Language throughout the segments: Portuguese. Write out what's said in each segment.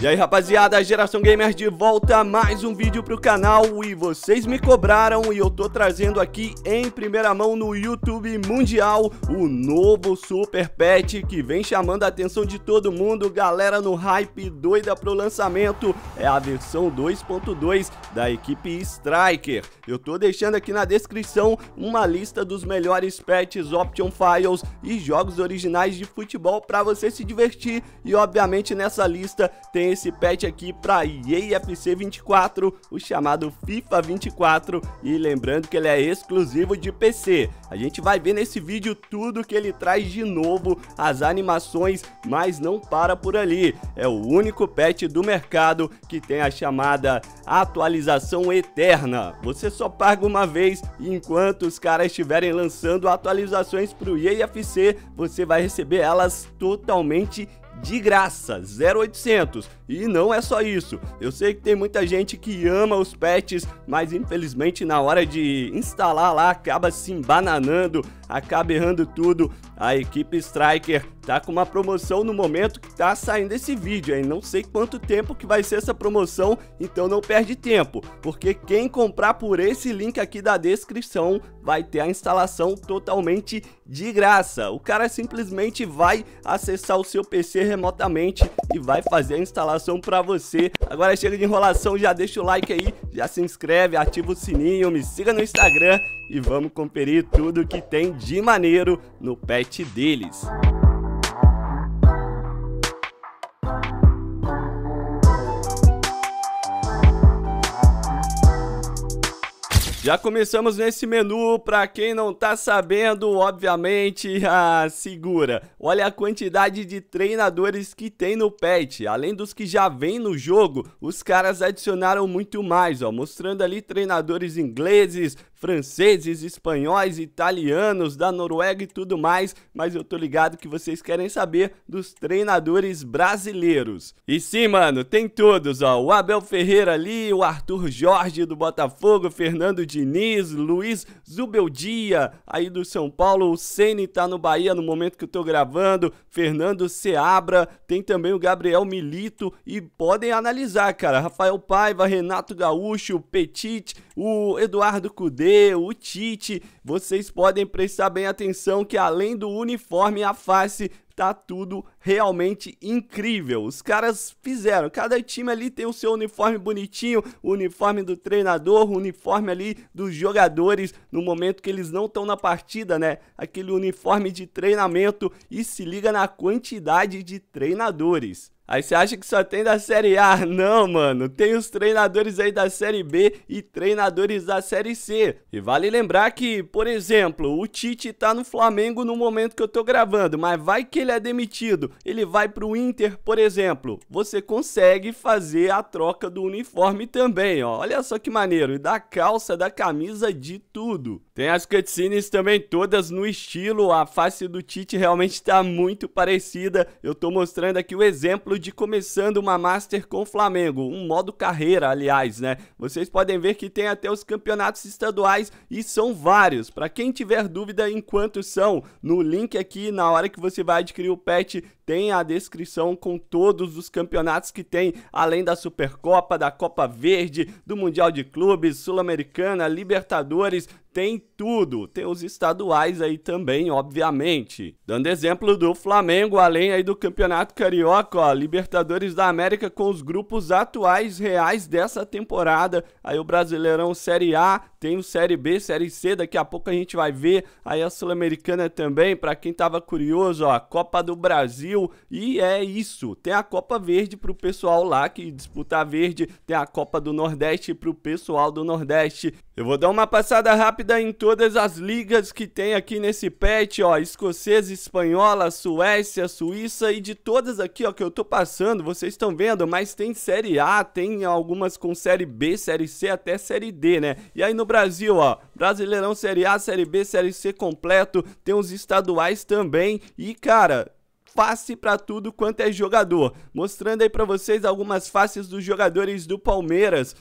E aí rapaziada, Geração Gamers de volta, mais um vídeo pro canal e vocês me cobraram e eu tô trazendo aqui em primeira mão no YouTube Mundial o novo Super Pet que vem chamando a atenção de todo mundo, galera no hype doida pro lançamento, é a versão 2.2 da equipe Striker. Eu tô deixando aqui na descrição uma lista dos melhores pets, option files e jogos originais de futebol pra você se divertir e obviamente nessa lista tem tem esse patch aqui para EA FC 24, o chamado FIFA 24, e lembrando que ele é exclusivo de PC. A gente vai ver nesse vídeo tudo que ele traz de novo, as animações, mas não para por ali. É o único patch do mercado que tem a chamada atualização eterna. Você só paga uma vez e enquanto os caras estiverem lançando atualizações para o EA FC, você vai receber elas totalmente de graça, 0800. E não é só isso. Eu sei que tem muita gente que ama os pets, mas infelizmente na hora de instalar lá acaba se embananando acaba errando tudo. A equipe Striker tá com uma promoção no momento que tá saindo esse vídeo, hein? Não sei quanto tempo que vai ser essa promoção, então não perde tempo, porque quem comprar por esse link aqui da descrição vai ter a instalação totalmente de graça. O cara simplesmente vai acessar o seu PC remotamente e vai fazer a instalação para você. Agora chega de enrolação, já deixa o like aí, já se inscreve, ativa o sininho, me siga no Instagram e vamos conferir tudo que tem de maneiro no pet deles. Já começamos nesse menu, para quem não tá sabendo, obviamente, ah, segura. Olha a quantidade de treinadores que tem no pet, além dos que já vem no jogo, os caras adicionaram muito mais, ó, mostrando ali treinadores ingleses, franceses, espanhóis, italianos, da Noruega e tudo mais, mas eu tô ligado que vocês querem saber dos treinadores brasileiros. E sim, mano, tem todos, ó, o Abel Ferreira ali, o Arthur Jorge do Botafogo, Fernando Diniz, Luiz Zubeldia aí do São Paulo, o Ceni tá no Bahia no momento que eu tô gravando, Fernando Seabra, tem também o Gabriel Milito e podem analisar, cara, Rafael Paiva, Renato Gaúcho, Petit, o Eduardo Cudê, Kudê, o Tite, vocês podem prestar bem atenção que além do uniforme, a face tá tudo realmente incrível. Os caras fizeram, cada time ali tem o seu uniforme bonitinho, o uniforme do treinador, o uniforme ali dos jogadores no momento que eles não estão na partida, né? Aquele uniforme de treinamento e se liga na quantidade de treinadores. Aí você acha que só tem da Série A? Não, mano. Tem os treinadores aí da Série B e treinadores da Série C. E vale lembrar que, por exemplo, o Tite tá no Flamengo no momento que eu tô gravando, mas vai que ele ele é demitido, ele vai para o Inter, por exemplo, você consegue fazer a troca do uniforme também, ó. Olha só que maneiro, e da calça, da camisa, de tudo. Tem as cutscenes também todas no estilo, a face do Tite realmente está muito parecida. Eu estou mostrando aqui o exemplo de começando uma Master com o Flamengo, um modo carreira, aliás, né? Vocês podem ver que tem até os campeonatos estaduais e são vários. Para quem tiver dúvida em são, no link aqui na hora que você vai adquirir Crio o pet, tem a descrição com todos os campeonatos que tem, além da Supercopa, da Copa Verde, do Mundial de Clubes, Sul-Americana, Libertadores, tem tudo. Tem os estaduais aí também, obviamente. Dando exemplo do Flamengo, além aí do Campeonato Carioca, ó, Libertadores da América com os grupos atuais reais dessa temporada. Aí o Brasileirão Série A, tem o Série B, Série C, daqui a pouco a gente vai ver. Aí a Sul-Americana também, para quem tava curioso, ó, Copa do Brasil. E é isso. Tem a Copa Verde pro pessoal lá que disputa verde, tem a Copa do Nordeste pro pessoal do Nordeste. Eu vou dar uma passada rápida em todas as ligas que tem aqui nesse pet, ó, escocesa, espanhola, Suécia, Suíça e de todas aqui, ó, que eu tô passando, vocês estão vendo, mas tem Série A, tem algumas com Série B, Série C, até Série D, né? E aí no Brasil, ó, Brasileirão Série A, Série B, Série C completo, tem os estaduais também e, cara, face para tudo quanto é jogador, mostrando aí para vocês algumas faces dos jogadores do Palmeiras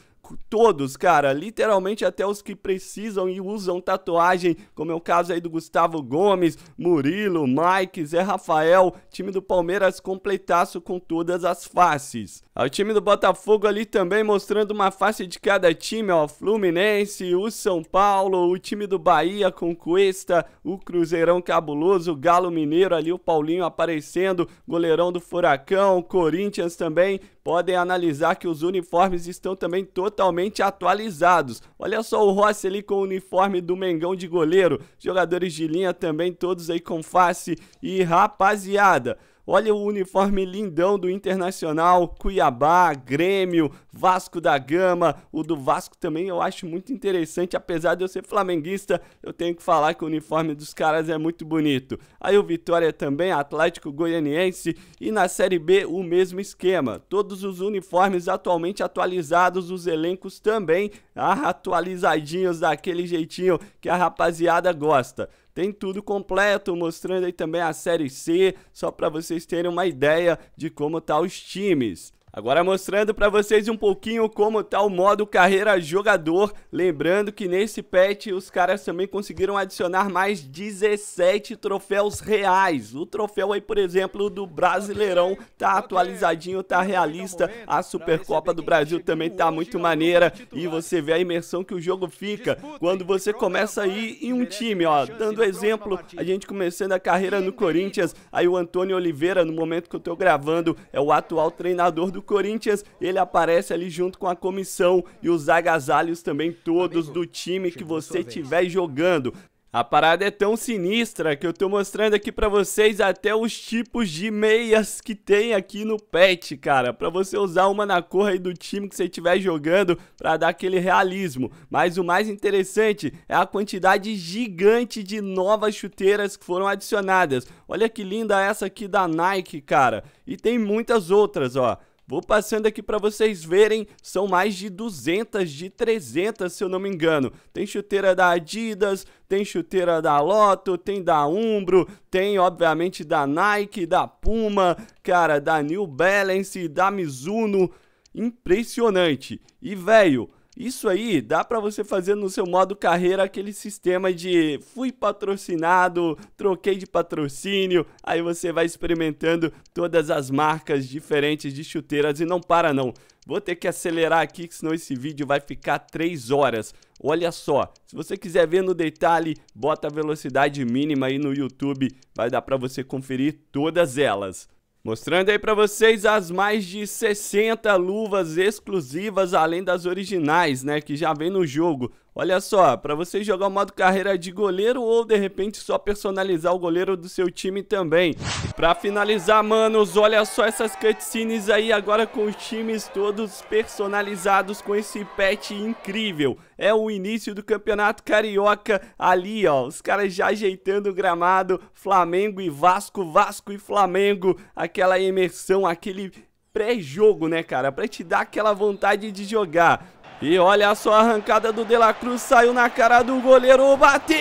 todos, cara, literalmente até os que precisam e usam tatuagem, como é o caso aí do Gustavo Gomes, Murilo, Mike, Zé Rafael, time do Palmeiras completaço com todas as faces. O time do Botafogo ali também mostrando uma face de cada time, ó, Fluminense, o São Paulo, o time do Bahia com Cuesta, o Cruzeirão Cabuloso, o Galo Mineiro ali, o Paulinho aparecendo, goleirão do Furacão, Corinthians também, podem analisar que os uniformes estão também totalmente atualizados. Olha só o Rossi ali com o uniforme do Mengão de goleiro, jogadores de linha também todos aí com face e rapaziada. Olha o uniforme lindão do Internacional, Cuiabá, Grêmio, Vasco da Gama. O do Vasco também eu acho muito interessante, apesar de eu ser flamenguista, eu tenho que falar que o uniforme dos caras é muito bonito. Aí o Vitória também, Atlético Goianiense e na Série B o mesmo esquema. Todos os uniformes atualmente atualizados, os elencos também ah, atualizadinhos daquele jeitinho que a rapaziada gosta. Tem tudo completo, mostrando aí também a Série C, só para vocês terem uma ideia de como tá os times. Agora mostrando para vocês um pouquinho como tá o modo carreira jogador, lembrando que nesse patch os caras também conseguiram adicionar mais 17 troféus reais. O troféu aí, por exemplo, do Brasileirão tá atualizadinho, tá realista, a Supercopa do Brasil também tá muito maneira e você vê a imersão que o jogo fica quando você começa a ir em um time, ó, dando exemplo, a gente começando a carreira no Corinthians, aí o Antônio Oliveira, no momento que eu tô gravando, é o atual treinador do do Corinthians, ele aparece ali junto com a comissão e os agasalhos também todos Amigo, do time que você estiver jogando. A parada é tão sinistra que eu tô mostrando aqui para vocês até os tipos de meias que tem aqui no pet, cara, para você usar uma na cor aí do time que você estiver jogando para dar aquele realismo. Mas o mais interessante é a quantidade gigante de novas chuteiras que foram adicionadas. Olha que linda essa aqui da Nike, cara. E tem muitas outras, ó. Vou passando aqui para vocês verem, são mais de 200, de 300 se eu não me engano. Tem chuteira da Adidas, tem chuteira da Lotto, tem da Umbro, tem obviamente da Nike, da Puma, cara, da New Balance, da Mizuno. Impressionante. E velho, isso aí dá para você fazer no seu modo carreira aquele sistema de fui patrocinado, troquei de patrocínio, aí você vai experimentando todas as marcas diferentes de chuteiras e não para não. Vou ter que acelerar aqui, senão esse vídeo vai ficar 3 horas. Olha só, se você quiser ver no detalhe, bota a velocidade mínima aí no YouTube, vai dar para você conferir todas elas. Mostrando aí para vocês as mais de 60 luvas exclusivas, além das originais, né, que já vem no jogo. Olha só, para você jogar o modo carreira de goleiro ou de repente só personalizar o goleiro do seu time também. Para finalizar, manos, olha só essas cutscenes aí agora com os times todos personalizados com esse patch incrível. É o início do Campeonato Carioca ali, ó, os caras já ajeitando o gramado, Flamengo e Vasco, Vasco e Flamengo, aquela imersão, aquele pré-jogo, né, cara? Para te dar aquela vontade de jogar. E olha só a arrancada do De La Cruz, saiu na cara do goleiro, bateu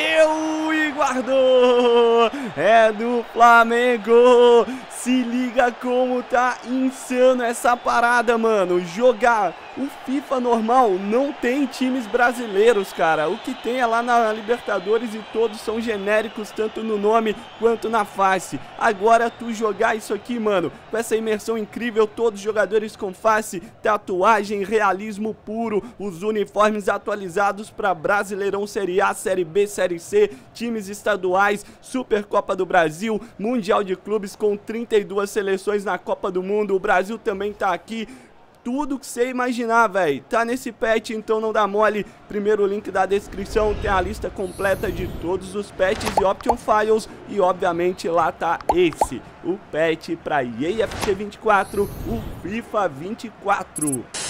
e guardou. É do Flamengo. Se liga como tá insano essa parada, mano. Jogar o FIFA normal não tem times brasileiros, cara. O que tem é lá na Libertadores e todos são genéricos, tanto no nome quanto na face. Agora tu jogar isso aqui, mano, com essa imersão incrível, todos jogadores com face, tatuagem, realismo puro, os uniformes atualizados para Brasileirão Série A, Série B, Série C, times estaduais, Supercopa do Brasil, Mundial de Clubes com 32 seleções na Copa do Mundo. O Brasil também tá aqui tudo que você imaginar, velho. Tá nesse pet, então não dá mole. Primeiro link da descrição tem a lista completa de todos os patches e option files. E obviamente lá tá esse, o patch pra EAFC 24, o FIFA 24.